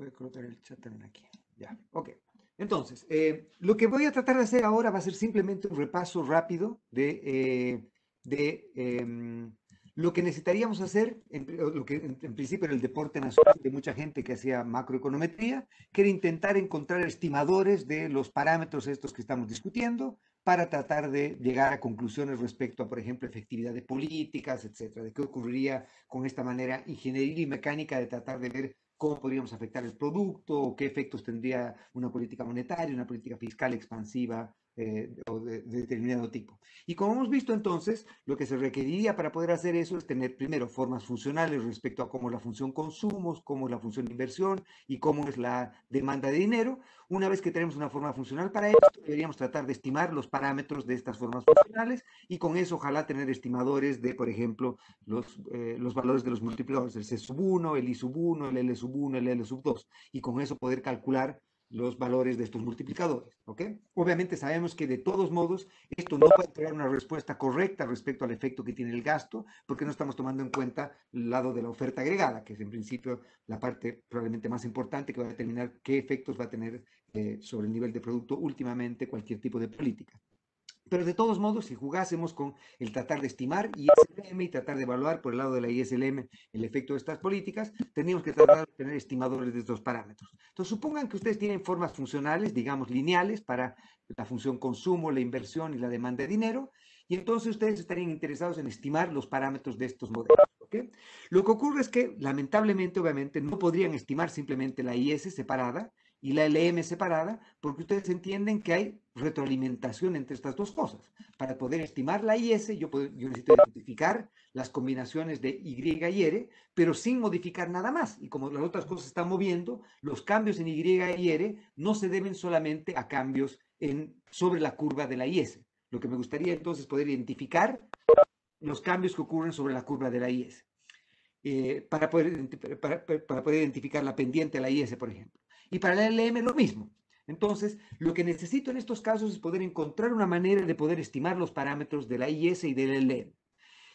Voy a colocar el chat también aquí. Ya, ok. Entonces, eh, lo que voy a tratar de hacer ahora va a ser simplemente un repaso rápido de, eh, de em, lo que necesitaríamos hacer, en, lo que en, principio era el deporte nacional de mucha gente que hacía macroeconometría, que era intentar encontrar estimadores de los parámetros estos que estamos discutiendo para tratar de llegar a conclusiones respecto a, por ejemplo, efectividad de políticas, etcétera, de qué ocurriría con esta manera ingeniería y mecánica de tratar de ver cómo podríamos afectar el producto, o qué efectos tendría una política monetaria, una política fiscal expansiva eh, de, determinado tipo. Y como hemos visto entonces, lo que se requeriría para poder hacer eso es tener primero formas funcionales respecto a cómo es la función consumos, cómo es la función inversión y cómo es la demanda de dinero. Una vez que tenemos una forma funcional para esto, deberíamos tratar de estimar los parámetros de estas formas funcionales y con eso ojalá tener estimadores de, por ejemplo, los, eh, los valores de los multiplicadores, el C sub 1, el I sub 1, el L sub 1, el L sub 2, y con eso poder calcular los valores de estos multiplicadores. ¿ok? Obviamente sabemos que de todos modos esto no va a entregar una respuesta correcta respecto al efecto que tiene el gasto porque no estamos tomando en cuenta el lado de la oferta agregada, que es en principio la parte probablemente más importante que va a determinar qué efectos va a tener eh, sobre el nivel de producto últimamente cualquier tipo de política. Pero de todos modos, si jugásemos con el tratar de estimar ISLM y tratar de evaluar por el lado de la ISLM el efecto de estas políticas, tendríamos que tratar de tener estimadores de estos parámetros. Entonces, supongan que ustedes tienen formas funcionales, digamos lineales, para la función consumo, la inversión y la demanda de dinero, y entonces ustedes estarían interesados en estimar los parámetros de estos modelos. Lo que ocurre es que, lamentablemente, obviamente, no podrían estimar simplemente la IS separada, y la LM separada, porque ustedes entienden que hay retroalimentación entre estas dos cosas. Para poder estimar la IS, yo, yo, necesito identificar las combinaciones de Y y R, pero sin modificar nada más. Y como las otras cosas se están moviendo, los cambios en Y y R no se deben solamente a cambios en, sobre la curva de la IS. Lo que me gustaría entonces poder identificar los cambios que ocurren sobre la curva de la IS. Eh, para, poder, para, para poder identificar la pendiente de la IS, por ejemplo. Y para la LM lo mismo. Entonces, lo que necesito en estos casos es poder encontrar una manera de poder estimar los parámetros de la IS y del LM.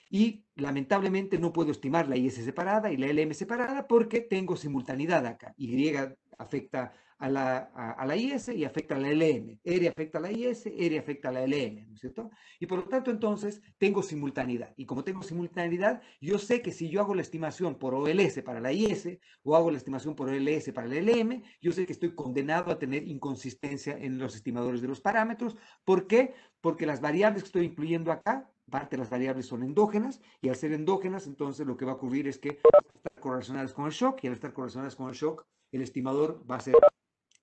Y lamentablemente no puedo estimar la IS separada y la LM separada porque tengo simultaneidad acá. Y afecta a la, a, IS y afecta a la LM. R afecta a la IS, R afecta a la LM, ¿no es cierto? Y por lo tanto, entonces, tengo simultaneidad. Y como tengo simultaneidad, yo sé que si yo hago la estimación por OLS para la IS o hago la estimación por OLS para la LM, yo sé que estoy condenado a tener inconsistencia en los estimadores de los parámetros. ¿Por qué? Porque las variables que estoy incluyendo acá parte de las variables son endógenas y al ser endógenas, entonces lo que va a ocurrir es que estar correlacionadas con el shock y al estar correlacionadas con el shock, el estimador va a ser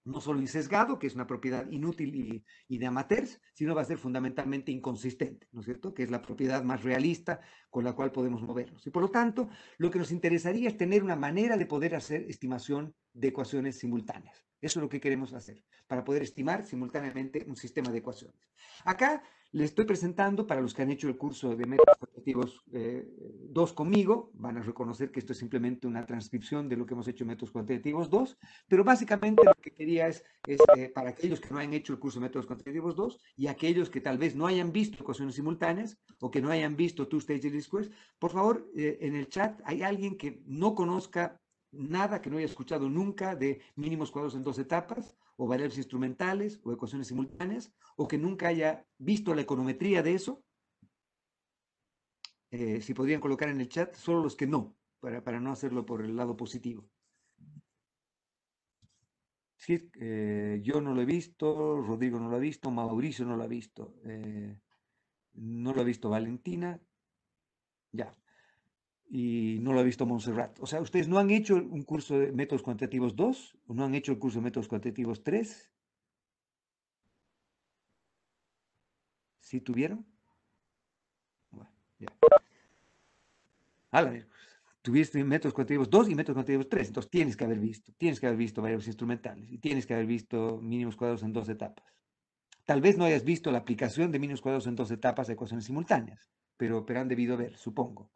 no solo sesgado que es una propiedad inútil y, y, de amateurs, sino va a ser fundamentalmente inconsistente, ¿no es cierto? Que es la propiedad más realista con la cual podemos movernos. Y por lo tanto, lo que nos interesaría es tener una manera de poder hacer estimación de ecuaciones simultáneas. Eso es lo que queremos hacer, para poder estimar simultáneamente un sistema de ecuaciones. Acá les estoy presentando, para los que han hecho el curso de métodos cuantitativos 2 eh, conmigo, van a reconocer que esto es simplemente una transcripción de lo que hemos hecho en métodos cuantitativos 2, pero básicamente lo que quería es, eh, para aquellos que no han hecho el curso de métodos cuantitativos 2 y aquellos que tal vez no hayan visto ecuaciones simultáneas o que no hayan visto two-stage squares, por favor, eh, en el chat hay alguien que no conozca nada que no haya escuchado nunca de mínimos cuadrados en dos etapas, o variables instrumentales, o ecuaciones simultáneas, o que nunca haya visto la econometría de eso. Eh, si podrían colocar en el chat, solo los que no, para, no hacerlo por el lado positivo. Eh, yo no lo he visto, Rodrigo no lo ha visto, Mauricio no lo ha visto, eh, no lo ha visto Valentina. Ya, y no lo ha visto Montserrat. O sea, ustedes no han hecho un curso de métodos cuantitativos 2 o no han hecho el curso de métodos cuantitativos 3. ¿Sí tuvieron? Bueno, ya. ver, tuviste métodos cuantitativos 2 y métodos cuantitativos 3, entonces tienes que haber visto, tienes que haber visto varios instrumentales y tienes que haber visto mínimos cuadrados en dos etapas. Tal vez no hayas visto la aplicación de mínimos cuadrados en dos etapas de ecuaciones simultáneas, pero, pero han debido ver, supongo.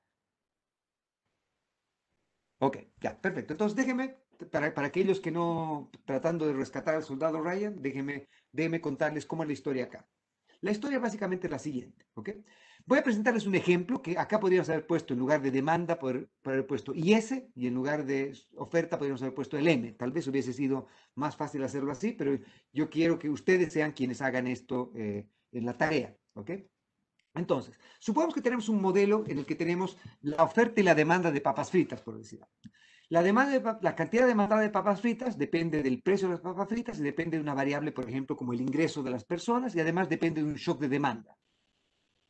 Ok, ya, perfecto. Entonces déjeme, para, aquellos que no, tratando de rescatar al soldado Ryan, déjeme, déjeme contarles cómo es la historia acá. La historia básicamente es la siguiente, ¿ok? Voy a presentarles un ejemplo que acá podríamos haber puesto en lugar de demanda, por, haber puesto IS y en lugar de oferta podríamos haber puesto el M. Tal vez hubiese sido más fácil hacerlo así, pero yo quiero que ustedes sean quienes hagan esto eh, en la tarea, ¿ok? Entonces, supongamos que tenemos un modelo en el que tenemos la oferta y la demanda de papas fritas, por decirlo la, demanda de, la cantidad demandada de papas fritas depende del precio de las papas fritas y depende de una variable, por ejemplo, como el ingreso de las personas y además depende de un shock de demanda.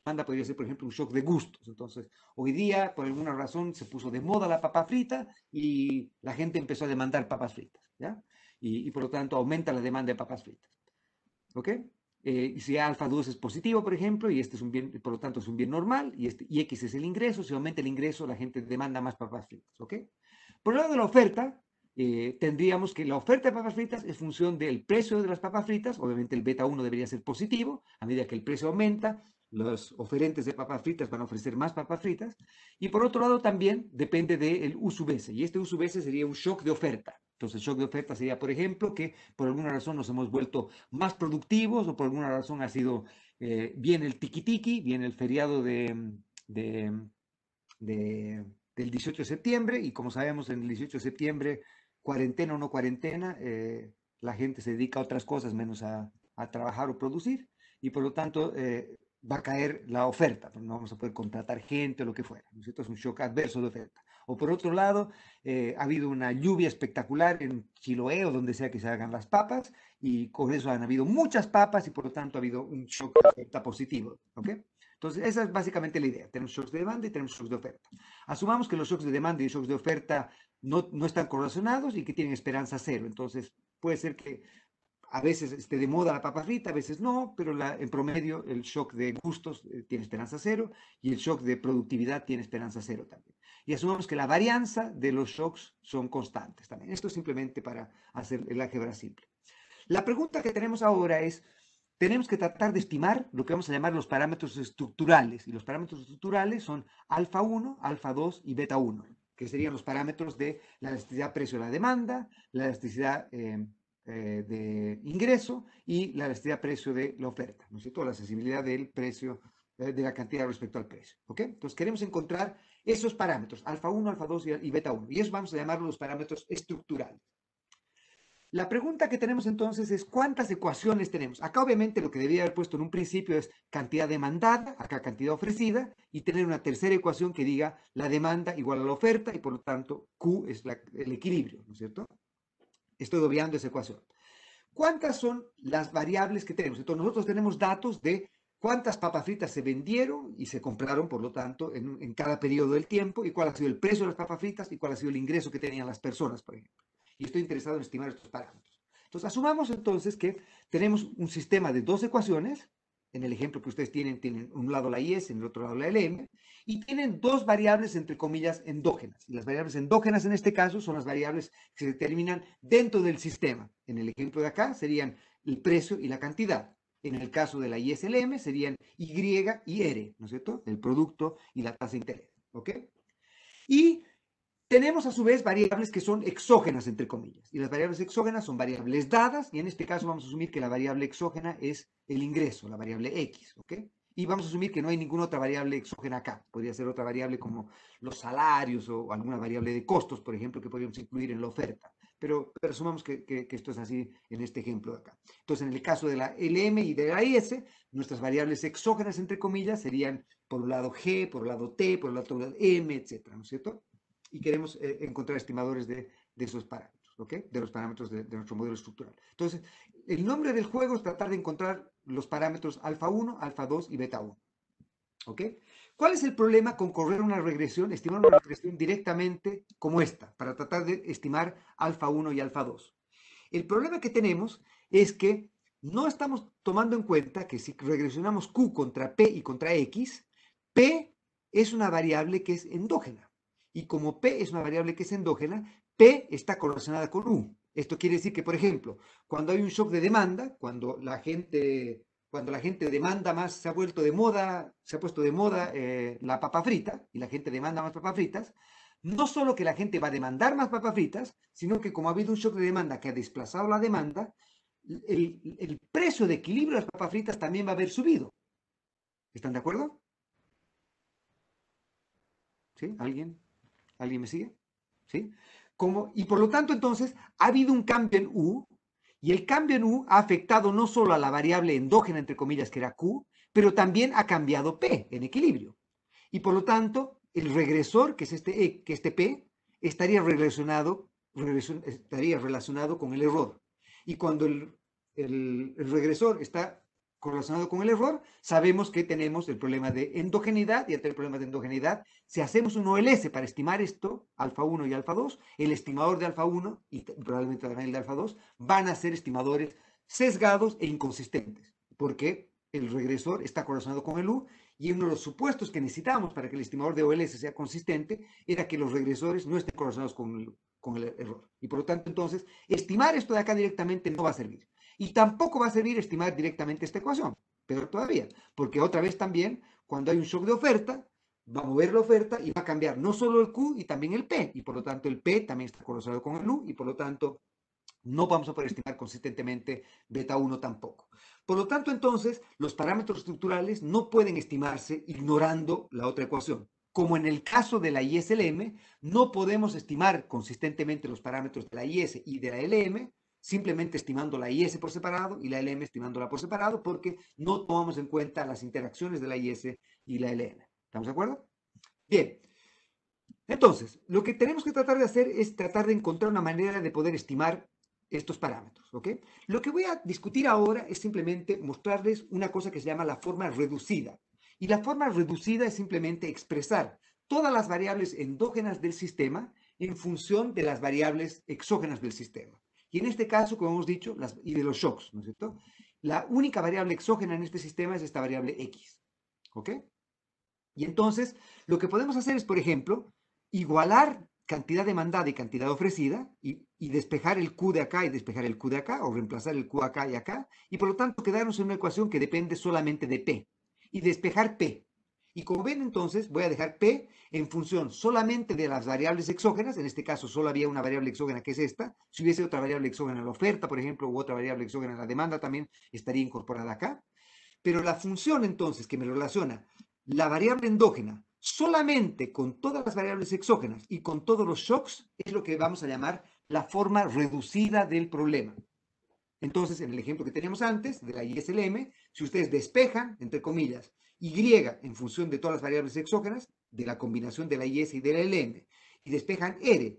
La demanda podría ser, por ejemplo, un shock de gustos. Entonces, hoy día, por alguna razón, se puso de moda la papa frita y la gente empezó a demandar papas fritas. ¿ya? Y, y por lo tanto, aumenta la demanda de papas fritas. ¿Ok? Eh, y si alfa 2 es positivo, por ejemplo, y este es un bien, por lo tanto es un bien normal, y, este, y X es el ingreso, si aumenta el ingreso, la gente demanda más papas fritas, ¿ok? Por el lado de la oferta, eh, tendríamos que la oferta de papas fritas es función del precio de las papas fritas, obviamente el beta 1 debería ser positivo, a medida que el precio aumenta, los oferentes de papas fritas van a ofrecer más papas fritas, y por otro lado también depende del U sub y este U sub sería un shock de oferta, entonces, el shock de oferta sería, por ejemplo, que por alguna razón nos hemos vuelto más productivos o por alguna razón ha sido, eh, bien el tiki-tiki, viene el feriado del 18 de septiembre y como sabemos, en el 18 de septiembre, cuarentena o no cuarentena, eh, la gente se dedica a otras cosas menos a, trabajar o producir y por lo tanto eh, va a caer la oferta, no vamos a poder contratar gente o lo que fuera. es un shock adverso de oferta. O por otro lado, eh, ha habido una lluvia espectacular en Chiloé o donde sea que se hagan las papas y con eso han habido muchas papas y por lo tanto ha habido un shock de oferta positivo. Entonces, esa es básicamente la idea. Tenemos shocks de demanda y tenemos shocks de oferta. Asumamos que los shocks de demanda y shocks de oferta no, están correlacionados y que tienen esperanza cero. Entonces, puede ser que a veces esté de moda la papa frita, a veces no, pero en promedio el shock de gustos eh, tiene esperanza cero y el shock de productividad tiene esperanza cero también. Y asumamos que la varianza de los shocks son constantes también. Esto es simplemente para hacer el álgebra simple. La pregunta que tenemos ahora es, tenemos que tratar de estimar lo que vamos a llamar los parámetros estructurales. Y los parámetros estructurales son alfa 1, alfa 2 y beta 1, que serían los parámetros de la elasticidad precio de la demanda, la elasticidad eh, eh, de ingreso y la elasticidad precio de la oferta, ¿no es cierto? La sensibilidad del precio, eh, de la cantidad respecto al precio, ¿ok? Entonces queremos encontrar esos parámetros, alfa 1, alfa 2 y beta 1, y eso vamos a llamarlos los parámetros estructurales. La pregunta que tenemos entonces es cuántas ecuaciones tenemos. Acá obviamente lo que debía haber puesto en un principio es cantidad demandada, acá cantidad ofrecida, y tener una tercera ecuación que diga la demanda igual a la oferta y por lo tanto Q es el equilibrio, ¿no es cierto? Estoy obviando esa ecuación. ¿Cuántas son las variables que tenemos? Entonces nosotros tenemos datos de cuántas papas fritas se vendieron y se compraron, por lo tanto, en, cada periodo del tiempo, y cuál ha sido el precio de las papas fritas y cuál ha sido el ingreso que tenían las personas, por ejemplo. Y estoy interesado en estimar estos parámetros. Entonces, asumamos entonces que tenemos un sistema de dos ecuaciones. En el ejemplo que ustedes tienen, tienen un lado la IS, en el otro lado la LM, y tienen dos variables, entre comillas, endógenas. Y las variables endógenas en este caso son las variables que se determinan dentro del sistema. En el ejemplo de acá serían el precio y la cantidad. En el caso de la ISLM serían Y y R, ¿no es cierto? El producto y la tasa de interés, ¿ok? Y tenemos a su vez variables que son exógenas, entre comillas. Y las variables exógenas son variables dadas, y en este caso vamos a asumir que la variable exógena es el ingreso, la variable X, ¿ok? Y vamos a asumir que no hay ninguna otra variable exógena acá. Podría ser otra variable como los salarios o alguna variable de costos, por ejemplo, que podríamos incluir en la oferta pero, pero que, esto es así en este ejemplo de acá. Entonces, en el caso de la LM y de la IS, nuestras variables exógenas, entre comillas, serían por un lado G, por un lado T, por un lado M, etcétera, ¿no es cierto? Y queremos eh, encontrar estimadores de, esos parámetros. ¿ok? de los parámetros de, nuestro modelo estructural. Entonces, el nombre del juego es tratar de encontrar los parámetros alfa 1, alfa 2 y beta 1. ¿Ok? ¿Cuál es el problema con correr una regresión, estimar una regresión directamente como esta, para tratar de estimar alfa 1 y alfa 2? El problema que tenemos es que no estamos tomando en cuenta que si regresionamos Q contra P y contra X, P es una variable que es endógena. Y como P es una variable que es endógena, P está correlacionada con U. Esto quiere decir que, por ejemplo, cuando hay un shock de demanda, cuando la gente cuando la gente demanda más, se ha vuelto de moda, se ha puesto de moda eh, la papa frita y la gente demanda más papas fritas, no solo que la gente va a demandar más papas fritas, sino que como ha habido un shock de demanda que ha desplazado la demanda, el, precio de equilibrio de las papas fritas también va a haber subido. ¿Están de acuerdo? ¿Sí? ¿Alguien? ¿Alguien me sigue? ¿Sí? Como, y por lo tanto, entonces, ha habido un cambio en U y el cambio en U ha afectado no solo a la variable endógena, entre comillas, que era Q, pero también ha cambiado P en equilibrio. Y por lo tanto, el regresor, que es este, e, que este P, estaría relacionado, estaría relacionado con el error. Y cuando el regresor está Correlacionado con el error, sabemos que tenemos el problema de endogeneidad y el problema problemas de endogeneidad, si hacemos un OLS para estimar esto, alfa 1 y alfa 2, el estimador de alfa 1 y probablemente también el de alfa 2 van a ser estimadores sesgados e inconsistentes, porque el regresor está correlacionado con el U y uno de los supuestos que necesitamos para que el estimador de OLS sea consistente era que los regresores no estén correlacionados con con el error. Y por lo tanto, entonces, estimar esto de acá directamente no va a servir. Y tampoco va a servir estimar directamente esta ecuación, pero todavía, porque otra vez también, cuando hay un shock de oferta, va a mover la oferta y va a cambiar no solo el Q y también el P, y por lo tanto el P también está correlacionado con el U, y por lo tanto no vamos a poder estimar consistentemente beta 1 tampoco. Por lo tanto, entonces, los parámetros estructurales no pueden estimarse ignorando la otra ecuación. Como en el caso de la ISLM, no podemos estimar consistentemente los parámetros de la IS y de la LM simplemente estimando la IS por separado y la LM estimándola por separado porque no tomamos en cuenta las interacciones de la IS y la LM. ¿Estamos de acuerdo? Bien. Entonces, lo que tenemos que tratar de hacer es tratar de encontrar una manera de poder estimar estos parámetros. Lo que voy a discutir ahora es simplemente mostrarles una cosa que se llama la forma reducida. Y la forma reducida es simplemente expresar todas las variables endógenas del sistema en función de las variables exógenas del sistema. Y en este caso, como hemos dicho, las, y de los shocks, ¿no es cierto? La única variable exógena en este sistema es esta variable X. ¿Ok? Y entonces, lo que podemos hacer es, por ejemplo, igualar cantidad demandada y cantidad ofrecida y, y, despejar el Q de acá y despejar el Q de acá o reemplazar el Q acá y acá y por lo tanto quedarnos en una ecuación que depende solamente de P y despejar P. Y como ven, entonces voy a dejar P en función solamente de las variables exógenas. En este caso, solo había una variable exógena que es esta. Si hubiese otra variable exógena en la oferta, por ejemplo, u otra variable exógena en la demanda, también estaría incorporada acá. Pero la función, entonces, que me relaciona la variable endógena solamente con todas las variables exógenas y con todos los shocks, es lo que vamos a llamar la forma reducida del problema. Entonces, en el ejemplo que teníamos antes de la ISLM, si ustedes despejan, entre comillas, y en función de todas las variables exógenas, de la combinación de la IS y de la LM, y despejan R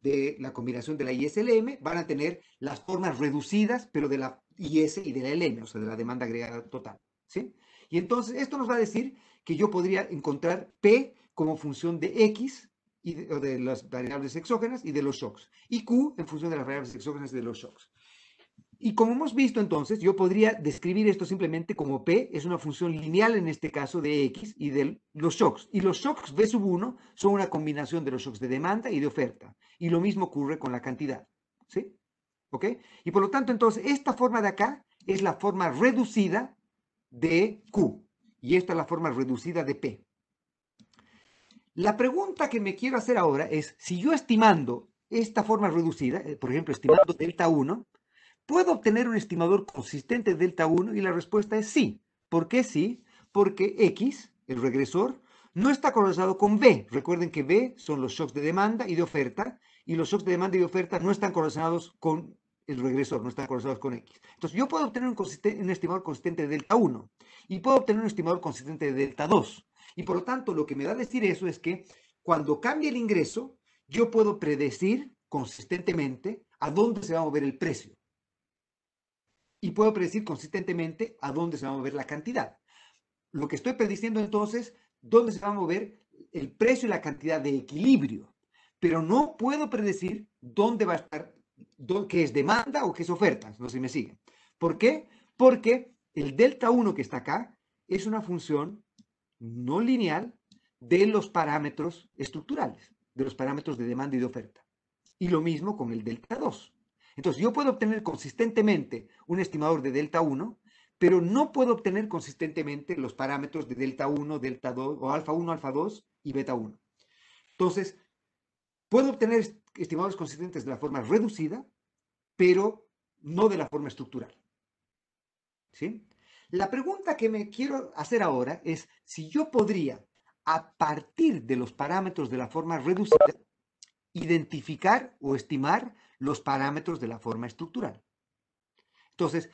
de la combinación de la LM, van a tener las formas reducidas, pero de la IS y de la LM, o sea, de la demanda agregada total. ¿sí? Y entonces esto nos va a decir que yo podría encontrar P como función de X y de, de las variables exógenas y de los shocks, y Q en función de las variables exógenas y de los shocks. Y como hemos visto entonces, yo podría describir esto simplemente como P, es una función lineal en este caso de X y de los shocks. Y los shocks v sub 1 son una combinación de los shocks de demanda y de oferta. Y lo mismo ocurre con la cantidad. ¿Sí? ¿Ok? Y por lo tanto, entonces, esta forma de acá es la forma reducida de Q. Y esta es la forma reducida de P. La pregunta que me quiero hacer ahora es, si yo estimando esta forma reducida, eh, por ejemplo, estimando delta 1, ¿Puedo obtener un estimador consistente delta 1? Y la respuesta es sí. ¿Por qué sí? Porque X, el regresor, no está correlacionado con B. Recuerden que B son los shocks de demanda y de oferta, y los shocks de demanda y de oferta no están correlacionados con el regresor, no están correlacionados con X. Entonces, yo puedo obtener un, estimador consistente de delta 1 y puedo obtener un estimador consistente de delta 2. Y por lo tanto, lo que me da a decir eso es que cuando cambie el ingreso, yo puedo predecir consistentemente a dónde se va a mover el precio y puedo predecir consistentemente a dónde se va a mover la cantidad. Lo que estoy prediciendo entonces, dónde se va a mover el precio y la cantidad de equilibrio, pero no puedo predecir dónde va a estar, qué es demanda o qué es oferta, no sé si me siguen. ¿Por qué? Porque el delta 1 que está acá es una función no lineal de los parámetros estructurales, de los parámetros de demanda y de oferta. Y lo mismo con el delta 2. Entonces, yo puedo obtener consistentemente un estimador de delta 1, pero no puedo obtener consistentemente los parámetros de delta 1, delta 2, o alfa 1, alfa 2 y beta 1. Entonces, puedo obtener estimadores consistentes de la forma reducida, pero no de la forma estructural. ¿Sí? La pregunta que me quiero hacer ahora es si yo podría, a partir de los parámetros de la forma reducida, identificar o estimar los parámetros de la forma estructural. Entonces,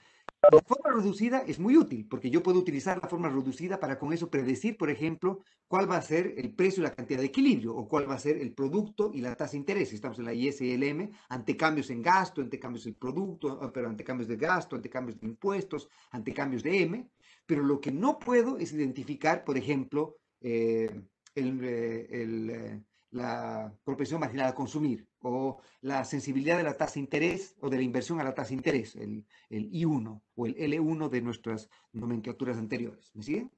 la forma reducida es muy útil porque yo puedo utilizar la forma reducida para con eso predecir, por ejemplo, cuál va a ser el precio y la cantidad de equilibrio o cuál va a ser el producto y la tasa de interés. Estamos en la ISLM, ante cambios en gasto, ante cambios en producto, ah, pero ante cambios de gasto, ante cambios de impuestos, ante cambios de M. Pero lo que no puedo es identificar, por ejemplo, eh, eh, eh, la propensión marginal a consumir o la sensibilidad de la tasa de interés o de la inversión a la tasa de interés, el, I1 o el L1 de nuestras nomenclaturas anteriores. ¿Me siguen?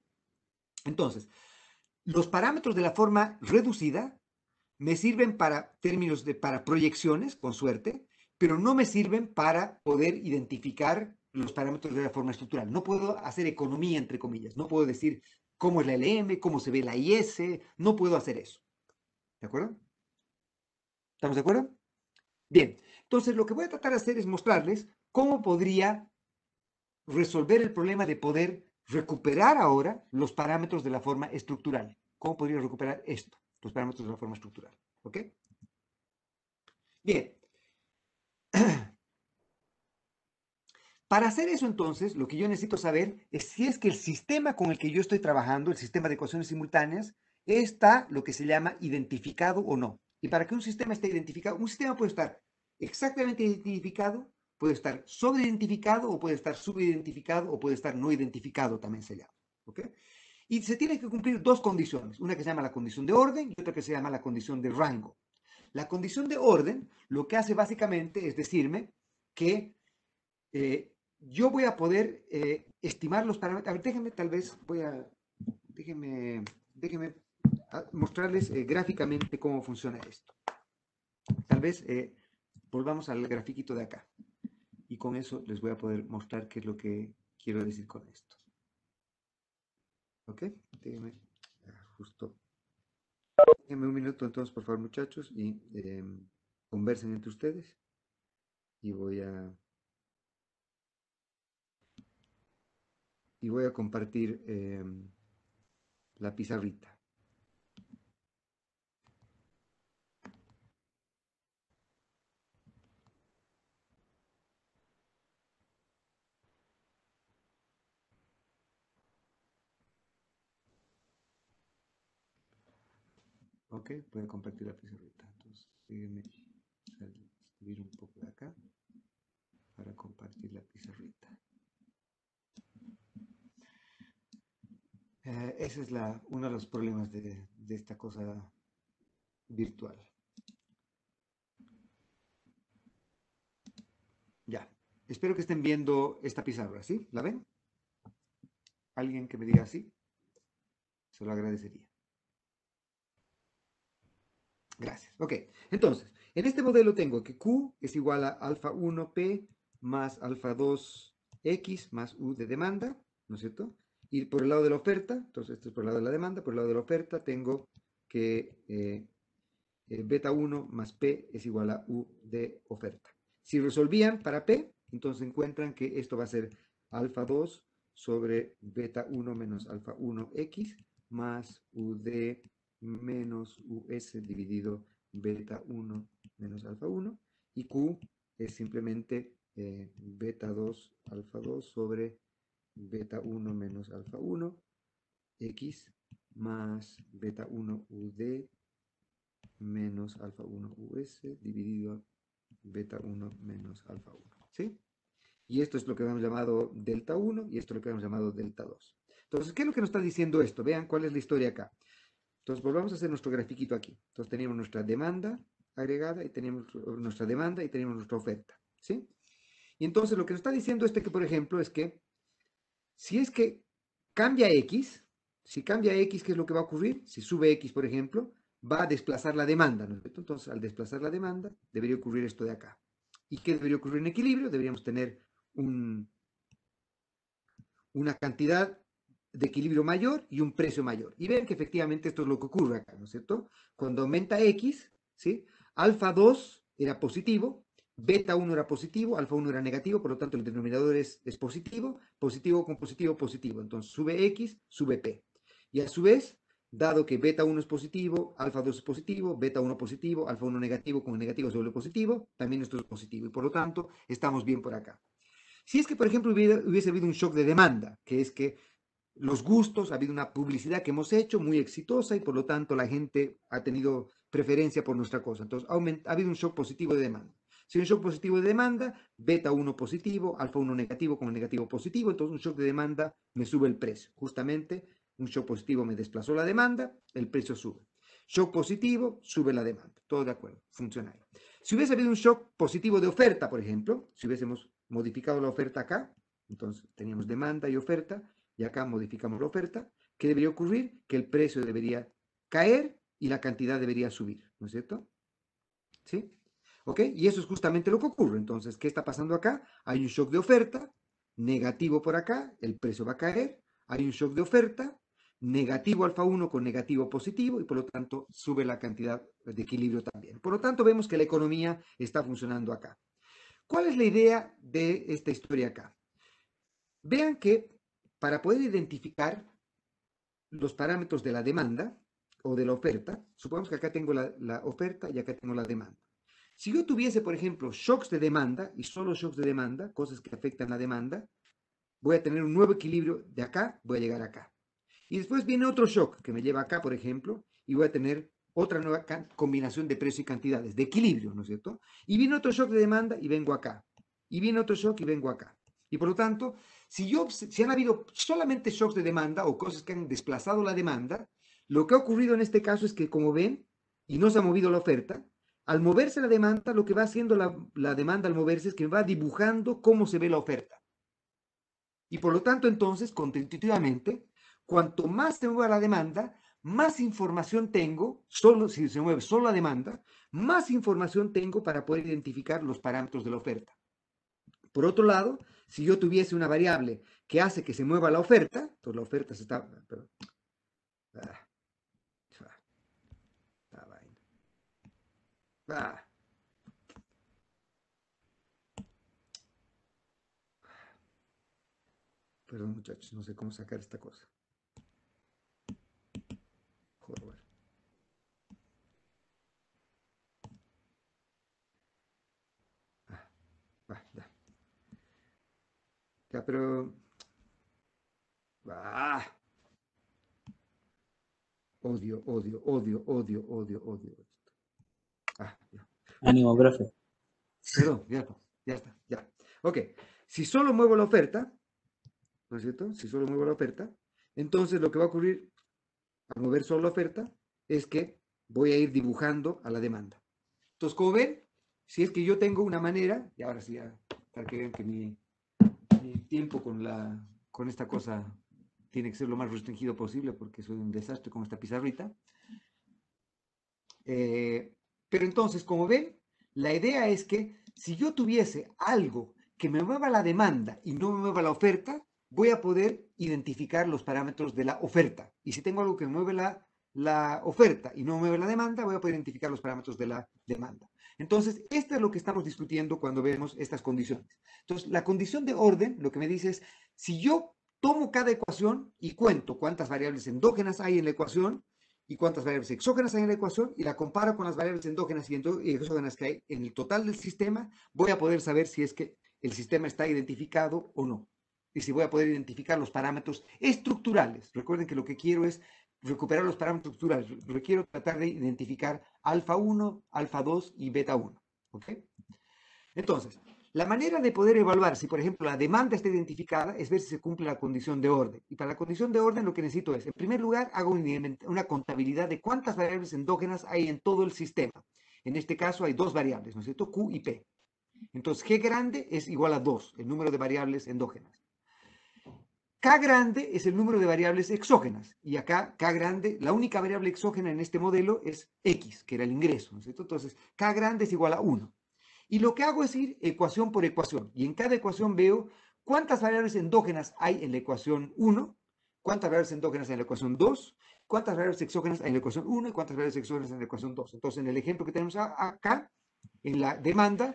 Entonces, los parámetros de la forma reducida me sirven para términos de para proyecciones, con suerte, pero no me sirven para poder identificar los parámetros de la forma estructural. No puedo hacer economía, entre comillas. No puedo decir cómo es la LM, cómo se ve la IS. No puedo hacer eso. ¿De acuerdo? ¿Estamos de acuerdo? Bien, entonces lo que voy a tratar de hacer es mostrarles cómo podría resolver el problema de poder recuperar ahora los parámetros de la forma estructural. ¿Cómo podría recuperar esto, los parámetros de la forma estructural? ¿Ok? Bien. Para hacer eso entonces, lo que yo necesito saber es si es que el sistema con el que yo estoy trabajando, el sistema de ecuaciones simultáneas, está lo que se llama identificado o no. Y para que un sistema esté identificado, un sistema puede estar exactamente identificado, puede estar sobreidentificado o puede estar subidentificado o puede estar no identificado, también se llama. Y se tienen que cumplir dos condiciones, una que se llama la condición de orden y otra que se llama la condición de rango. La condición de orden lo que hace básicamente es decirme que eh, yo voy a poder eh, estimar los parámetros. A ver, déjenme tal vez, voy a, déjenme, déjenme mostrarles eh, gráficamente cómo funciona esto. Tal vez eh, volvamos al grafiquito de acá. Y con eso les voy a poder mostrar qué es lo que quiero decir con esto. ¿Ok? Déjenme justo. Déjenme un minuto entonces, por favor, muchachos, y em, conversen entre ustedes. Y voy a... Y voy a compartir em, la pizarrita. ok, voy compartir la pizarrita. Entonces, a escribir un poco de acá para compartir la pizarrita. Eh, ese es la, uno de los problemas de, de esta cosa virtual. Ya. Espero que estén viendo esta pizarra, ¿sí? ¿La ven? Alguien que me diga sí, se lo agradecería. Gracias. Ok, entonces, en este modelo tengo que Q es igual a alfa 1P más alfa 2X más U de demanda, ¿no es cierto? Y por el lado de la oferta, entonces esto es por el lado de la demanda, por el lado de la oferta tengo que eh, eh, beta 1 más P es igual a U de oferta. Si resolvían para P, entonces encuentran que esto va a ser alfa 2 sobre beta 1 menos alfa 1X más U de menos US dividido beta 1 menos alfa 1 y Q es simplemente eh, beta 2 alfa 2 sobre beta 1 menos alfa 1 X más beta 1 UD menos alfa 1 US dividido beta 1 menos alfa 1. ¿Sí? Y esto es lo que hemos llamado delta 1 y esto es lo que hemos llamado delta 2. Entonces, ¿qué es lo que nos está diciendo esto? Vean cuál es la historia acá. Entonces volvamos a hacer nuestro grafiquito aquí. Entonces tenemos nuestra demanda agregada y tenemos eh, nuestra demanda y tenemos nuestra oferta. ¿sí? Y entonces lo que nos está diciendo este que, por ejemplo, es que si es que cambia X, si cambia X, ¿qué es lo que va a ocurrir? Si sube X, por ejemplo, va a desplazar la demanda, Entonces, al desplazar la demanda, debería ocurrir esto de acá. ¿Y qué debería ocurrir en equilibrio? Deberíamos tener un, una cantidad de equilibrio mayor y un precio mayor. Y ven que efectivamente esto es lo que ocurre acá, ¿no es cierto? Cuando aumenta X, ¿sí? Alfa 2 era positivo, beta 1 era positivo, alfa 1 era negativo, por lo tanto el denominador es, positivo, positivo con positivo, positivo. Entonces sube X, sube P. Y a su vez, dado que beta 1 es positivo, alfa 2 es positivo, beta 1 positivo, alfa 1 negativo, con negativo se vuelve positivo, también esto es positivo. Y por lo tanto, estamos bien por acá. Si es que, por ejemplo, hubiese habido un shock de demanda, que es que los gustos, ha habido una publicidad que hemos hecho muy exitosa y por lo tanto la gente ha tenido preferencia por nuestra cosa. Entonces, ha habido un shock positivo de demanda. Si hay un shock positivo de demanda, beta 1 positivo, alfa 1 negativo con negativo positivo, entonces un shock de demanda me sube el precio. Justamente un shock positivo me desplazó la demanda, el precio sube. Shock positivo, sube la demanda. Todo de acuerdo, funciona Si hubiese habido un shock positivo de oferta, por ejemplo, si hubiésemos modificado la oferta acá, entonces teníamos demanda y oferta, y acá modificamos la oferta, ¿qué debería ocurrir? Que el precio debería caer y la cantidad debería subir, ¿no es cierto? ¿Sí? ¿Ok? Y eso es justamente lo que ocurre. Entonces, ¿qué está pasando acá? Hay un shock de oferta, negativo por acá, el precio va a caer, hay un shock de oferta, negativo alfa 1 con negativo positivo y por lo tanto sube la cantidad de equilibrio también. Por lo tanto, vemos que la economía está funcionando acá. ¿Cuál es la idea de esta historia acá? Vean que para poder identificar los parámetros de la demanda o de la oferta, supongamos que acá tengo la, oferta y acá tengo la demanda. Si yo tuviese, por ejemplo, shocks de demanda y solo shocks de demanda, cosas que afectan la demanda, voy a tener un nuevo equilibrio de acá, voy a llegar acá. Y después viene otro shock que me lleva acá, por ejemplo, y voy a tener otra nueva combinación de precios y cantidades, de equilibrio, ¿no es cierto? Y viene otro shock de demanda y vengo acá. Y viene otro shock y vengo acá. Y por lo tanto, si, yo, si han habido solamente shocks de demanda o cosas que han desplazado la demanda, lo que ha ocurrido en este caso es que, como ven, y no se ha movido la oferta, al moverse la demanda, lo que va haciendo la, demanda al moverse es que va dibujando cómo se ve la oferta. Y por lo tanto, entonces, contraintuitivamente, cuanto más se mueva la demanda, más información tengo, solo si se mueve solo la demanda, más información tengo para poder identificar los parámetros de la oferta. Por otro lado, si yo tuviese una variable que hace que se mueva la oferta, entonces la oferta se está... Perdón, ah, ah. Perdón muchachos, no sé cómo sacar esta cosa. Joder, Ya, pero... Ah. Odio, odio, odio, odio, odio, odio esto. Ah, Perdón, ya está, ya está, Ok, si solo muevo la oferta, ¿no es cierto? Si solo muevo la oferta, entonces lo que va a ocurrir al mover solo la oferta es que voy a ir dibujando a la demanda. Entonces, como ven, si es que yo tengo una manera, y ahora sí, ya, para que vean que mi, el tiempo con, la, con esta cosa tiene que ser lo más restringido posible porque soy un desastre con esta pizarrita. Eh, pero entonces, como ven, la idea es que si yo tuviese algo que me mueva la demanda y no me mueva la oferta, voy a poder identificar los parámetros de la oferta. Y si tengo algo que mueve la, la oferta y no mueve la demanda, voy a poder identificar los parámetros de la demanda. Entonces, esto es lo que estamos discutiendo cuando vemos estas condiciones. Entonces, la condición de orden lo que me dice es, si yo tomo cada ecuación y cuento cuántas variables endógenas hay en la ecuación y cuántas variables exógenas hay en la ecuación y la comparo con las variables endógenas y exógenas que hay en el total del sistema, voy a poder saber si es que el sistema está identificado o no. Y si voy a poder identificar los parámetros estructurales. Recuerden que lo que quiero es recuperar los parámetros estructurales. Requiero tratar de identificar alfa 1, alfa 2 y beta 1. ¿okay? Entonces, la manera de poder evaluar si, por ejemplo, la demanda está identificada es ver si se cumple la condición de orden. Y para la condición de orden lo que necesito es, en primer lugar, hago una contabilidad de cuántas variables endógenas hay en todo el sistema. En este caso hay dos variables, ¿no es cierto? Q y P. Entonces, G grande es igual a 2, el número de variables endógenas. K grande es el número de variables exógenas. Y acá, K grande, la única variable exógena en este modelo es X, que era el ingreso. ¿no es cierto? Entonces, K grande es igual a 1. Y lo que hago es ir ecuación por ecuación. Y en cada ecuación veo cuántas variables endógenas hay en la ecuación 1, cuántas variables endógenas hay en la ecuación 2, cuántas variables exógenas hay en la ecuación 1 y cuántas variables exógenas hay en la ecuación 2. Entonces, en el ejemplo que tenemos acá, en la demanda,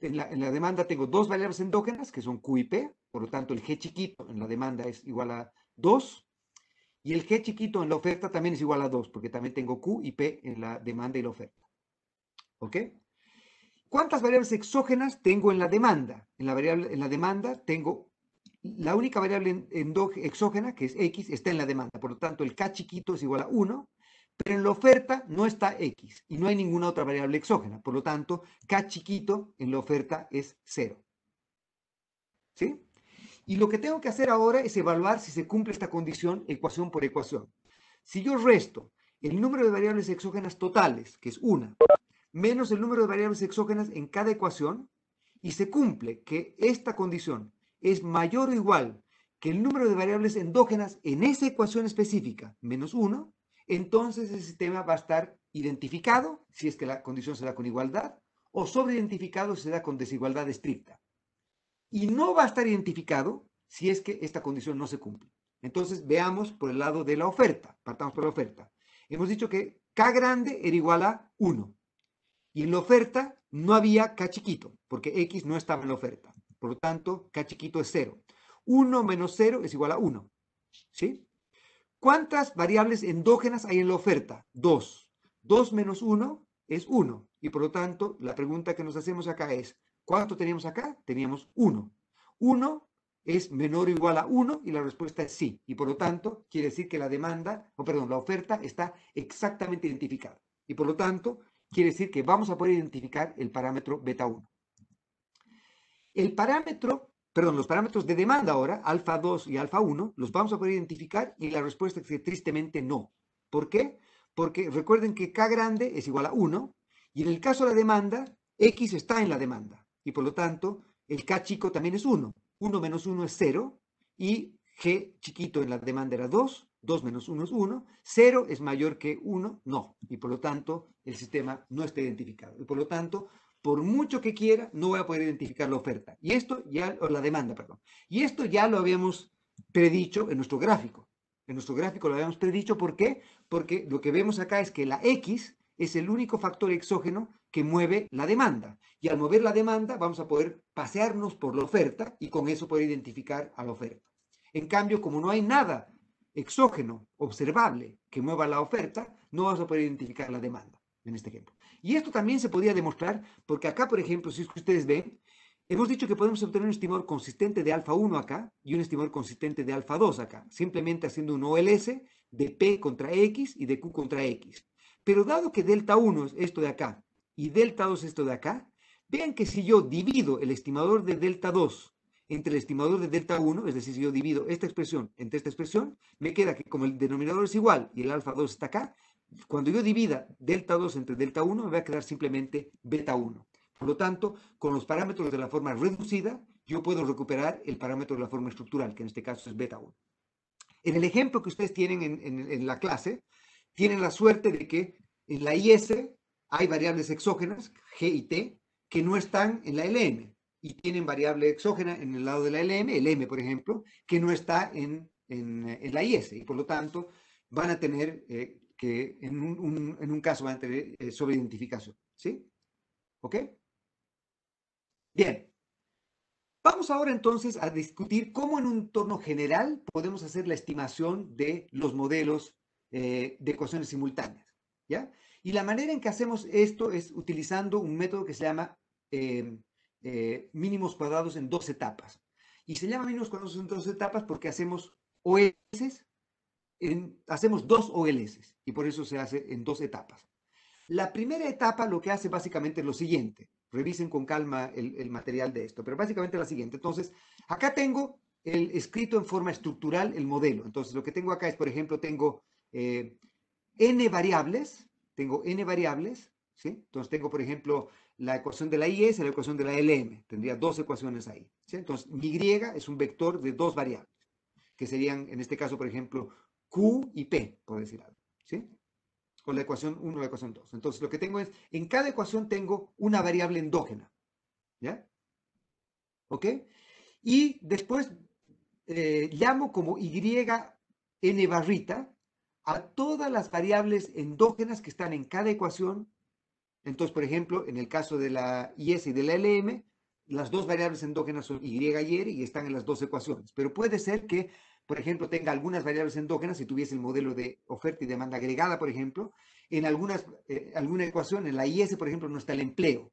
en la, en la demanda tengo dos variables endógenas, que son Q y P, por lo tanto, el G chiquito en la demanda es igual a 2 y el G chiquito en la oferta también es igual a 2, porque también tengo Q y P en la demanda y la oferta. ¿Ok? ¿Cuántas variables exógenas tengo en la demanda? En la, variable, en la demanda tengo la única variable exógena, que es X, está en la demanda. Por lo tanto, el K chiquito es igual a 1, pero en la oferta no está X y no hay ninguna otra variable exógena. Por lo tanto, K chiquito en la oferta es 0. ¿Sí? Y lo que tengo que hacer ahora es evaluar si se cumple esta condición ecuación por ecuación. Si yo resto el número de variables exógenas totales, que es una, menos el número de variables exógenas en cada ecuación, y se cumple que esta condición es mayor o igual que el número de variables endógenas en esa ecuación específica, menos 1, entonces el sistema va a estar identificado, si es que la condición se da con igualdad, o sobreidentificado si se da con desigualdad estricta y no va a estar identificado si es que esta condición no se cumple. Entonces, veamos por el lado de la oferta. Partamos por la oferta. Hemos dicho que K grande era igual a 1. Y en la oferta no había K chiquito, porque X no estaba en la oferta. Por lo tanto, K chiquito es 0. 1 menos 0 es igual a 1. ¿Sí? ¿Cuántas variables endógenas hay en la oferta? 2. 2 menos 1 es 1. Y por lo tanto, la pregunta que nos hacemos acá es, ¿Cuánto teníamos acá? Teníamos 1. 1 es menor o igual a 1 y la respuesta es sí. Y por lo tanto, quiere decir que la demanda, o perdón, la oferta está exactamente identificada. Y por lo tanto, quiere decir que vamos a poder identificar el parámetro beta 1. El parámetro, perdón, los parámetros de demanda ahora, alfa 2 y alfa 1, los vamos a poder identificar y la respuesta es tristemente no. ¿Por qué? Porque recuerden que K grande es igual a 1 y en el caso de la demanda, X está en la demanda y por lo tanto el K chico también es 1. 1 menos 1 es 0 y G chiquito en la demanda era 2, 2 menos 1 es 1, 0 es mayor que 1, no. Y por lo tanto el sistema no está identificado. Y por lo tanto, por mucho que quiera, no voy a poder identificar la oferta. Y esto ya, o la demanda, perdón. Y esto ya lo habíamos predicho en nuestro gráfico. En nuestro gráfico lo habíamos predicho, ¿por qué? Porque lo que vemos acá es que la X es el único factor exógeno que mueve la demanda. Y al mover la demanda vamos a poder pasearnos por la oferta y con eso poder identificar a la oferta. En cambio, como no hay nada exógeno, observable, que mueva la oferta, no vamos a poder identificar la demanda, en este ejemplo. Y esto también se podía demostrar porque acá, por ejemplo, si es que ustedes ven, hemos dicho que podemos obtener un estimador consistente de alfa 1 acá y un estimador consistente de alfa 2 acá, simplemente haciendo un OLS de P contra X y de Q contra X. Pero dado que delta 1 es esto de acá y delta 2 es esto de acá, vean que si yo divido el estimador de delta 2 entre el estimador de delta 1, es decir, si yo divido esta expresión entre esta expresión, me queda que como el denominador es igual y el alfa 2 está acá, cuando yo divida delta 2 entre delta 1, me va a quedar simplemente beta 1. Por lo tanto, con los parámetros de la forma reducida, yo puedo recuperar el parámetro de la forma estructural, que en este caso es beta 1. En el ejemplo que ustedes tienen en, en la clase, tienen la suerte de que en la IS hay variables exógenas, G y T, que no están en la LM y tienen variable exógena en el lado de la LM, el M por ejemplo, que no está en, la IS y por lo tanto van a tener eh, que, en un, caso van a tener eh, sobreidentificación. ¿Sí? ¿Ok? Bien. Vamos ahora entonces a discutir cómo en un entorno general podemos hacer la estimación de los modelos eh, de ecuaciones simultáneas. ¿ya? Y la manera en que hacemos esto es utilizando un método que se llama eh, eh, mínimos cuadrados en dos etapas. Y se llama mínimos cuadrados en dos etapas porque hacemos OLS, hacemos dos OLS, y por eso se hace en dos etapas. La primera etapa lo que hace básicamente es lo siguiente. Revisen con calma el, material de esto, pero básicamente es la siguiente. Entonces, acá tengo el escrito en forma estructural el modelo. Entonces, lo que tengo acá es, por ejemplo, tengo eh, n variables, tengo n variables, ¿sí? Entonces tengo, por ejemplo, la ecuación de la IS y la ecuación de la LM, tendría dos ecuaciones ahí, entonces mi Y es un vector de dos variables, que serían, en este caso, por ejemplo, Q y P, por decir algo, O la ecuación 1 o la ecuación 2. Entonces, lo que tengo es, en cada ecuación tengo una variable endógena, ¿ya? ¿Ok? Y después eh, llamo como Y n barrita a todas las variables endógenas que están en cada ecuación. Entonces, por ejemplo, en el caso de la IS y de la LM, las dos variables endógenas son Y y y están en las dos ecuaciones. Pero puede ser que, por ejemplo, tenga algunas variables endógenas, si tuviese el modelo de oferta y demanda agregada, por ejemplo, en algunas, eh, alguna ecuación, en la IS, por ejemplo, no está el empleo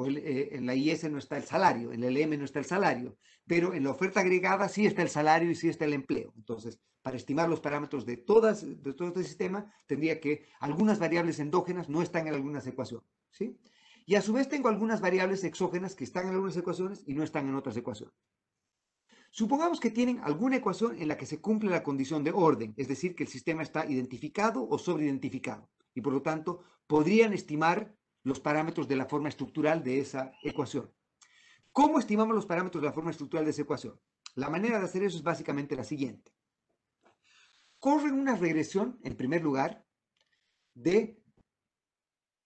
o eh, en la IS no está el salario, en el LM no está el salario, pero en la oferta agregada sí está el salario y sí está el empleo. Entonces, para estimar los parámetros de, todas, de todo este sistema, tendría que algunas variables endógenas no están en algunas ecuaciones, ¿sí? Y a su vez tengo algunas variables exógenas que están en algunas ecuaciones y no están en otras ecuaciones. Supongamos que tienen alguna ecuación en la que se cumple la condición de orden, es decir, que el sistema está identificado o sobreidentificado, y por lo tanto podrían estimar los parámetros de la forma estructural de esa ecuación. ¿Cómo estimamos los parámetros de la forma estructural de esa ecuación? La manera de hacer eso es básicamente la siguiente. Corren una regresión, en primer lugar, de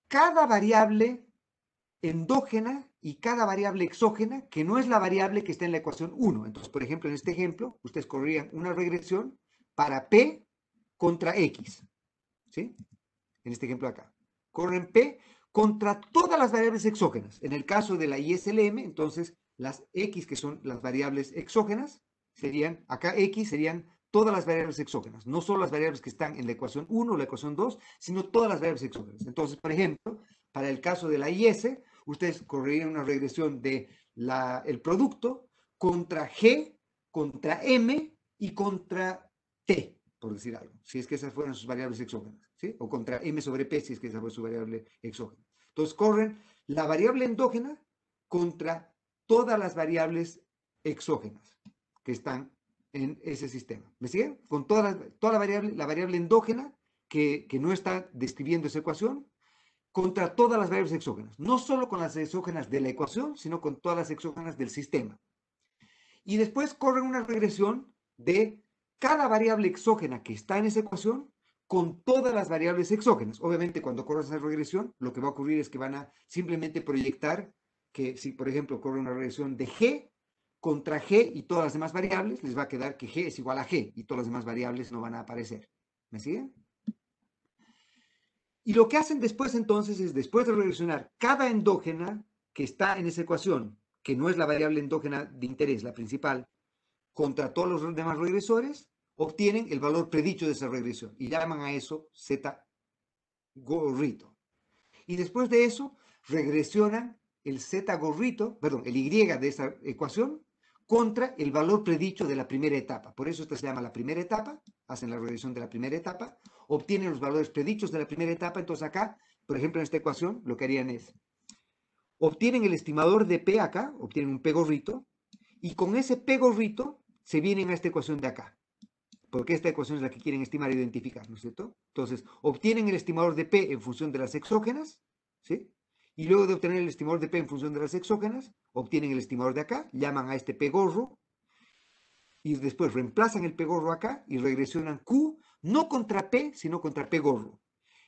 cada variable endógena y cada variable exógena, que no es la variable que está en la ecuación 1. Entonces, por ejemplo, en este ejemplo, ustedes corrían una regresión para P contra X. ¿Sí? En este ejemplo acá. Corren P contra todas las variables exógenas. En el caso de la ISLM, entonces las X, que son las variables exógenas, serían, acá X serían todas las variables exógenas, no solo las variables que están en la ecuación 1 o la ecuación 2, sino todas las variables exógenas. Entonces, por ejemplo, para el caso de la IS, ustedes correrían una regresión de el producto contra G, contra M y contra T, por decir algo, si es que esas fueran sus variables exógenas. O contra M sobre P, si es que esa su variable exógena. Entonces corren la variable endógena contra todas las variables exógenas que están en ese sistema. ¿Me siguen? Con toda la, toda la variable, la variable endógena que, que no está describiendo esa ecuación, contra todas las variables exógenas. No solo con las exógenas de la ecuación, sino con todas las exógenas del sistema. Y después corren una regresión de cada variable exógena que está en esa ecuación con todas las variables exógenas. Obviamente, cuando corres esa regresión, lo que va a ocurrir es que van a simplemente proyectar que si, por ejemplo, corre una regresión de G contra G y todas las demás variables, les va a quedar que G es igual a G y todas las demás variables no van a aparecer. ¿Me siguen? Y lo que hacen después entonces es, después de regresionar cada endógena que está en esa ecuación, que no es la variable endógena de interés, la principal, contra todos los demás regresores, obtienen el valor predicho de esa regresión y llaman a eso Z gorrito. Y después de eso, regresionan el Z gorrito, perdón, el Y de esa ecuación contra el valor predicho de la primera etapa. Por eso esta se llama la primera etapa, hacen la regresión de la primera etapa, obtienen los valores predichos de la primera etapa, entonces acá, por ejemplo, en esta ecuación, lo que harían es, obtienen el estimador de P acá, obtienen un P gorrito, y con ese P gorrito se vienen a esta ecuación de acá porque esta ecuación es la que quieren estimar e identificar, ¿no es cierto? Entonces, obtienen el estimador de P en función de las exógenas, ¿sí? Y luego de obtener el estimador de P en función de las exógenas, obtienen el estimador de acá, llaman a este P gorro, y después reemplazan el P gorro acá y regresionan Q, no contra P, sino contra P gorro.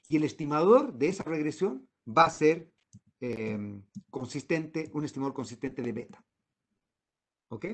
Y el estimador de esa regresión va a ser eh, consistente, un estimador consistente de beta. ¿Ok?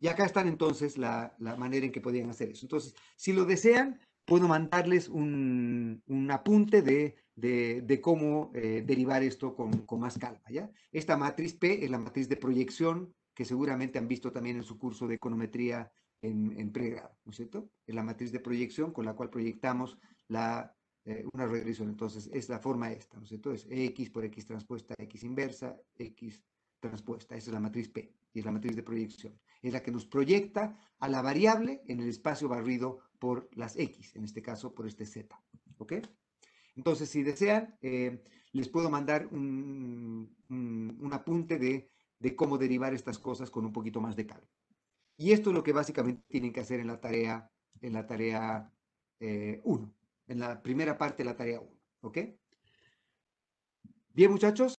Y acá están entonces la, manera en que podían hacer eso. Entonces, si lo desean, puedo mandarles un, apunte de, cómo eh, derivar esto con, más calma. ¿ya? Esta matriz P es la matriz de proyección que seguramente han visto también en su curso de econometría en, pregrado, ¿no es cierto? Es la matriz de proyección con la cual proyectamos la, eh, una regresión. Entonces, es la forma esta, ¿no es cierto? Es X por X transpuesta, X inversa, X transpuesta. Esa es la matriz P y es la matriz de proyección es la que nos proyecta a la variable en el espacio barrido por las X, en este caso por este Z. ¿Ok? Entonces, si desean, eh, les puedo mandar un, apunte de, cómo derivar estas cosas con un poquito más de calma. Y esto es lo que básicamente tienen que hacer en la tarea en 1, eh, en la primera parte de la tarea 1. ¿Ok? Bien, muchachos.